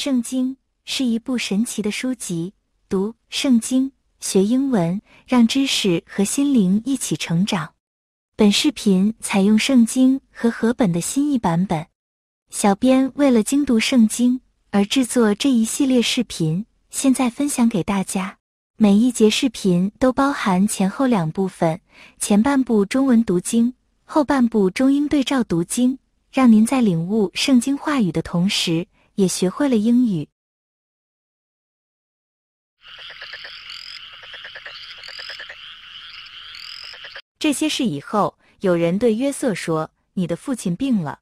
圣经是一部神奇的书籍，读圣经学英文，让知识和心灵一起成长。本视频采用圣经和和本的新译版本。小编为了精读圣经而制作这一系列视频，现在分享给大家。每一节视频都包含前后两部分，前半部中文读经，后半部中英对照读经，让您在领悟圣经话语的同时。也学会了英语。这些事以后，有人对约瑟说：“你的父亲病了。”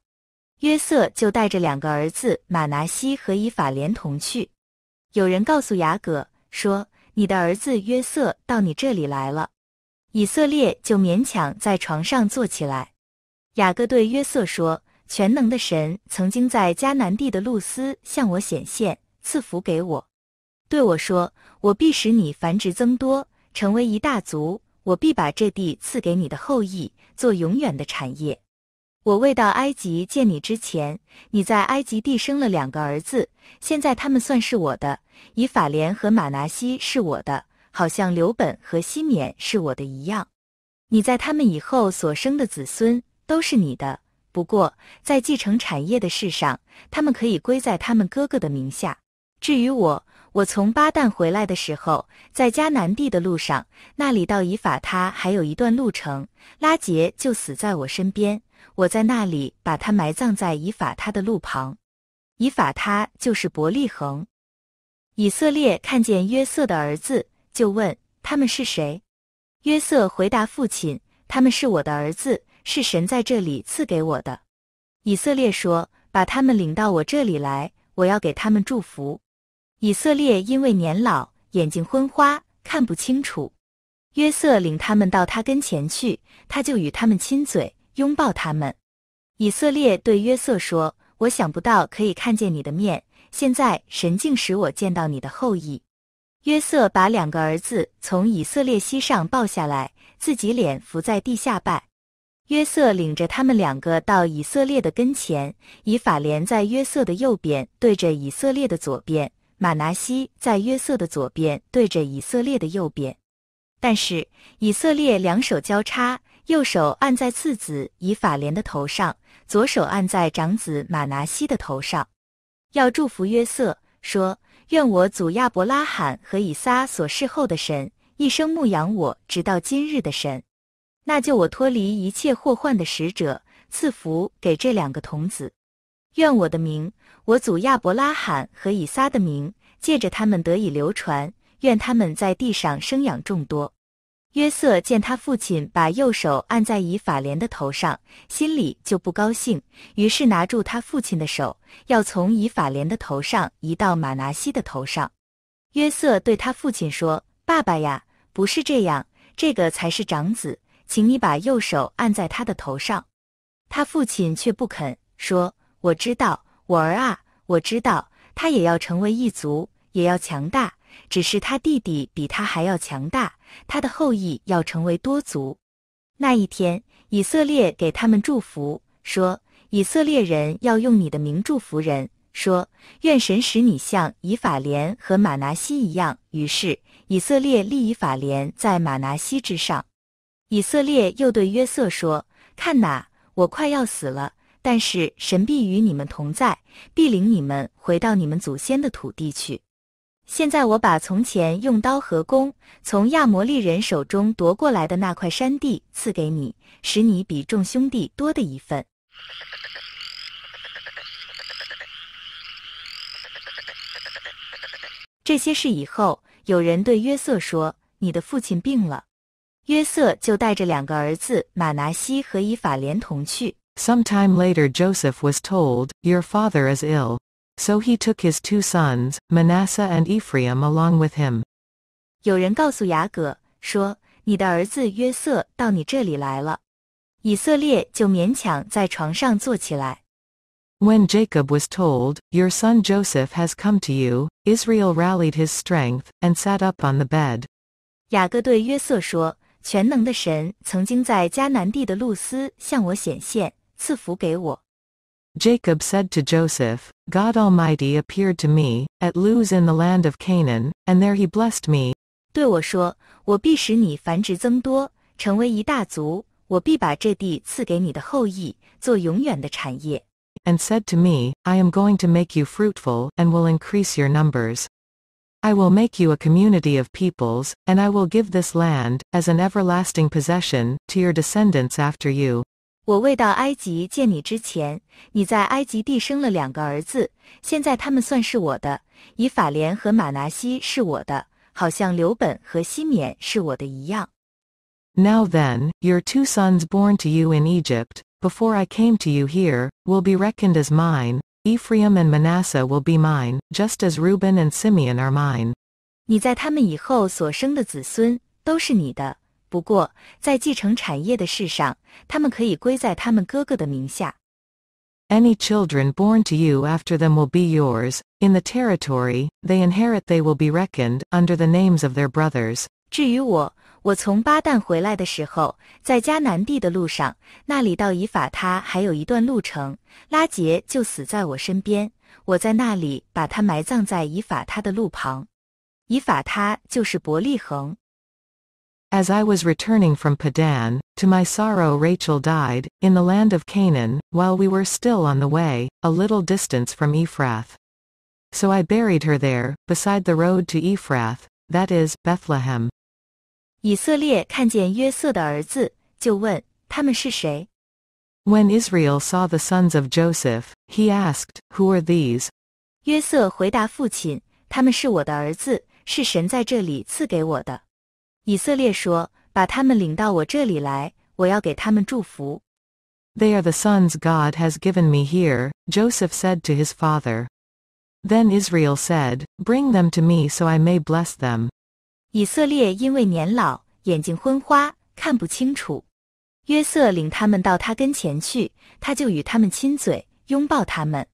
约瑟就带着两个儿子马拿西和以法连同去。有人告诉雅各说：“你的儿子约瑟到你这里来了。”以色列就勉强在床上坐起来。雅各对约瑟说。全能的神曾经在迦南地的露丝向我显现，赐福给我，对我说：“我必使你繁殖增多，成为一大族。我必把这地赐给你的后裔，做永远的产业。我未到埃及见你之前，你在埃及地生了两个儿子，现在他们算是我的。以法莲和玛拿西是我的，好像刘本和西缅是我的一样。你在他们以后所生的子孙都是你的。”不过，在继承产业的事上，他们可以归在他们哥哥的名下。至于我，我从巴旦回来的时候，在迦南地的路上，那里到以法他还有一段路程，拉杰就死在我身边。我在那里把他埋葬在以法他的路旁。以法他就是伯利恒。以色列看见约瑟的儿子，就问他们是谁。约瑟回答父亲：“他们是我的儿子。”是神在这里赐给我的，以色列说：“把他们领到我这里来，我要给他们祝福。”以色列因为年老，眼睛昏花，看不清楚。约瑟领他们到他跟前去，他就与他们亲嘴，拥抱他们。以色列对约瑟说：“我想不到可以看见你的面，现在神竟使我见到你的后裔。”约瑟把两个儿子从以色列膝上抱下来，自己脸伏在地下拜。约瑟领着他们两个到以色列的跟前，以法莲在约瑟的右边，对着以色列的左边；马拿西在约瑟的左边，对着以色列的右边。但是以色列两手交叉，右手按在次子以法莲的头上，左手按在长子马拿西的头上，要祝福约瑟，说：“愿我祖亚伯拉罕和以撒所侍候的神，一生牧养我，直到今日的神。”那就我脱离一切祸患的使者，赐福给这两个童子。愿我的名，我祖亚伯拉罕和以撒的名，借着他们得以流传。愿他们在地上生养众多。约瑟见他父亲把右手按在以法莲的头上，心里就不高兴，于是拿住他父亲的手，要从以法莲的头上移到马拿西的头上。约瑟对他父亲说：“爸爸呀，不是这样，这个才是长子。”请你把右手按在他的头上，他父亲却不肯说：“我知道，我儿啊，我知道，他也要成为一族，也要强大。只是他弟弟比他还要强大，他的后裔要成为多族。”那一天，以色列给他们祝福，说：“以色列人要用你的名祝福人，说愿神使你像以法莲和马拿西一样。”于是，以色列立以法莲在马拿西之上。以色列又对约瑟说：“看哪，我快要死了，但是神必与你们同在，必领你们回到你们祖先的土地去。现在我把从前用刀和弓从亚摩利人手中夺过来的那块山地赐给你，使你比众兄弟多的一份。”这些事以后，有人对约瑟说：“你的父亲病了。” Some time later Joseph was told, Your father is ill. So he took his two sons, Manasseh and Ephraim along with him. 有人告诉雅各说：“你的儿子约瑟到你这里来了。”以色列就勉强在床上坐起来。When Jacob was told, Your son Joseph has come to you, Israel rallied his strength and sat up on the bed. 雅各对约瑟说：“全能的神曾经在迦南地的路斯向我显现，赐福给我。Jacob said to Joseph, God Almighty appeared to me, at Luz in the land of Canaan, and there he blessed me. 对我说，我必使你繁殖增多，成为一大族，我必把这地赐给你的后裔，做永远的产业。And said to me, I am going to make you fruitful, and will increase your numbers. I will make you a community of peoples, and I will give this land, as an everlasting possession, to your descendants after you. 我未到埃及见你之前，你在埃及地生了两个儿子，现在他们算是我的。以法莲和马拿西是我的，好像刘本和西缅是我的一样。Now then, your two sons born to you in Egypt, before I came to you here, will be reckoned as mine, Ephraim and Manasseh will be mine, just as Reuben and Simeon are mine. 你在他们以后所生的子孙都是你的，不过在继承产业的事上，他们可以归在他们哥哥的名下。Any children born to you after them will be yours, in the territory they inherit they will be reckoned, under the names of their brothers. 至于我，我从巴旦回来的时候，在迦南地的路上，那里到以法他还有一段路程，拉杰就死在我身边。我在那里把他埋葬在以法他的路旁。以法他就是伯利恒。As I was returning from Padan, to my sorrow Rachel died, in the land of Canaan, while we were still on the way, a little distance from Ephrath. So I buried her there, beside the road to Ephrath, that is, Bethlehem. 以色列看见约瑟的儿子，就问他们是谁。When Israel saw the sons of Joseph, he asked, "Who are these?" 约瑟回答父亲：“他们是我的儿子，是神在这里赐给我的。”以色列说：“把他们领到我这里来，我要给他们祝福。” They are the sons God has given me here, Joseph said to his father. Then Israel said, Bring them to me so I may bless them. 以色列因为年老，眼睛昏花，看不清楚。约瑟领他们到他跟前去，他就与他们亲嘴，拥抱他们。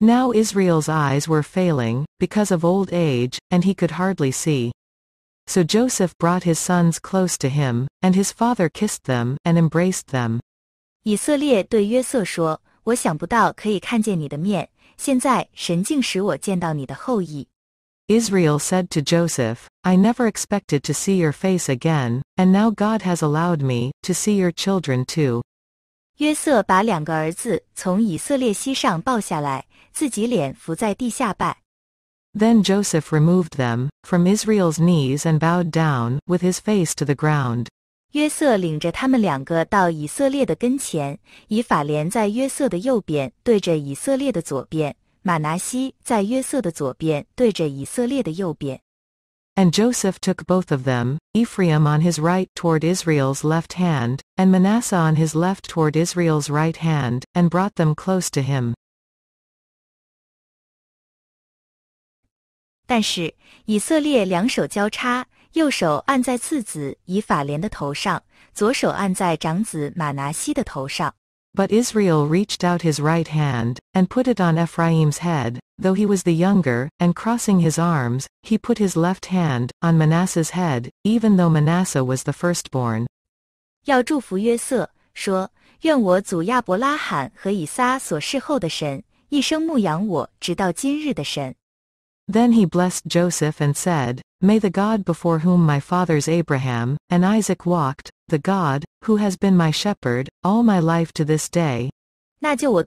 Now Israel's eyes were failing because of old age, and he could hardly see. So Joseph brought his sons close to him, and his father kissed them and embraced them. 以色列对约瑟说：“我想不到可以看见你的面，现在神竟使我见到你的后裔。” Israel said to Joseph, I never expected to see your face again, and now God has allowed me to see your children too. 约瑟把两个儿子从以色列膝上抱下来，自己脸伏在地下拜。Then Joseph removed them from Israel's knees and bowed down with his face to the ground. 约瑟领着他们两个到以色列的跟前，以法莲在约瑟的右边，对着以色列的左边。马拿西在约瑟的左边，对着以色列的右边。And Joseph took both of them, Ephraim on his right toward Israel's left hand, and Manasseh on his left toward Israel's right hand, and brought them close to him. 但是以色列两手交叉，右手按在次子以法莲的头上，左手按在长子马拿西的头上。but Israel reached out his right hand, and put it on Ephraim's head, though he was the younger, and crossing his arms, he put his left hand, on Manasseh's head, even though Manasseh was the firstborn. 要祝福约瑟，说：“愿我祖亚伯拉罕和以撒所侍候的神，一生牧养我直到今日的神。” Then he blessed Joseph and said, May the God before whom my fathers Abraham and Isaac walked, the God, who has been my shepherd, all my life to this day. the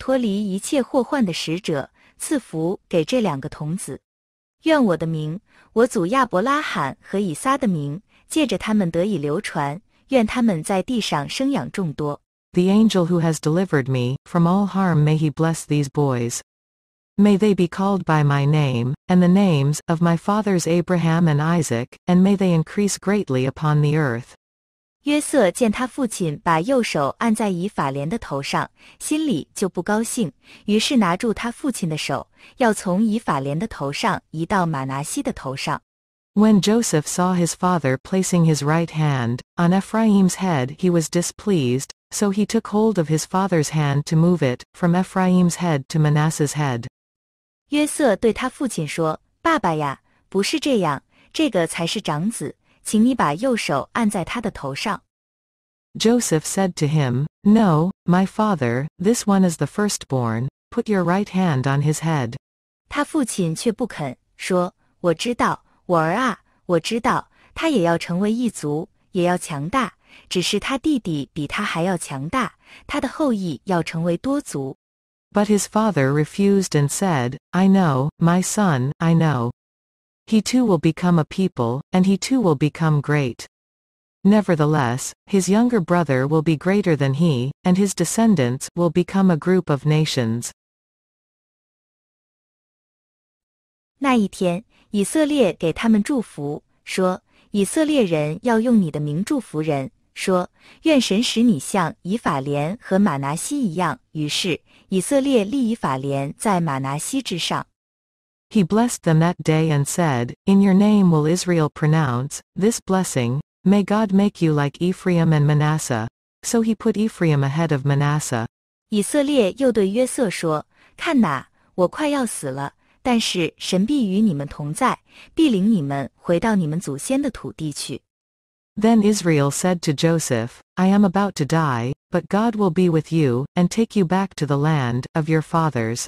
angel who has delivered me from all harm, may he bless these boys. May they be called by my name, and the names of my fathers Abraham and Isaac, and may they increase greatly upon the earth. 约瑟见他父亲把右手按在以法莲的头上，心里就不高兴，于是拿住他父亲的手，要从以法莲的头上移到马拿西的头上。When Joseph saw his father placing his right hand on Ephraim's head, he was displeased, so he took hold of his father's hand to move it from Ephraim's head to Manasseh's head. 约瑟对他父亲说：“爸爸呀，不是这样，这个才是长子。”请你把右手按在他的头上。” Joseph said to him, No, my father, this one is the firstborn, put your right hand on his head. 他父亲却不肯，说：“我知道，我儿啊，我知道，他也要成为一族，也要强大，只是他弟弟比他还要强大，他的后裔要成为多族。” But his father refused and said, I know, my son, I know. He too will become a people, and he too will become great. Nevertheless, his younger brother will be greater than he, and his descendants will become a group of nations. 那一天，以色列给他们祝福，说：“以色列人要用你的名祝福人，说：愿神使你像以法莲和马拿西一样。”于是，以色列立以法莲在马拿西之上。he blessed them that day and said, In your name will Israel pronounce, this blessing, may God make you like Ephraim and Manasseh. So he put Ephraim ahead of Manasseh. 以色列又对约瑟说：“看哪，我快要死了，但是神必与你们同在，必领你们回到你们祖先的土地去。” Then Israel said to Joseph, I am about to die, but God will be with you, and take you back to the land of your fathers.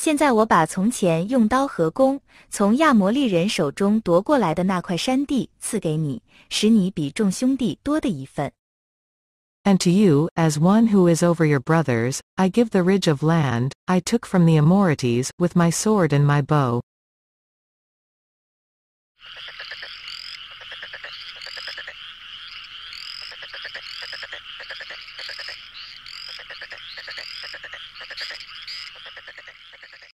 现在我把从前用刀和弓从亚摩利人手中夺过来的那块山地赐给你，使你比众兄弟多的一份。And to you, as one who is over your brothers, I give the ridge of land I took from the Amorites with my sword and my bow.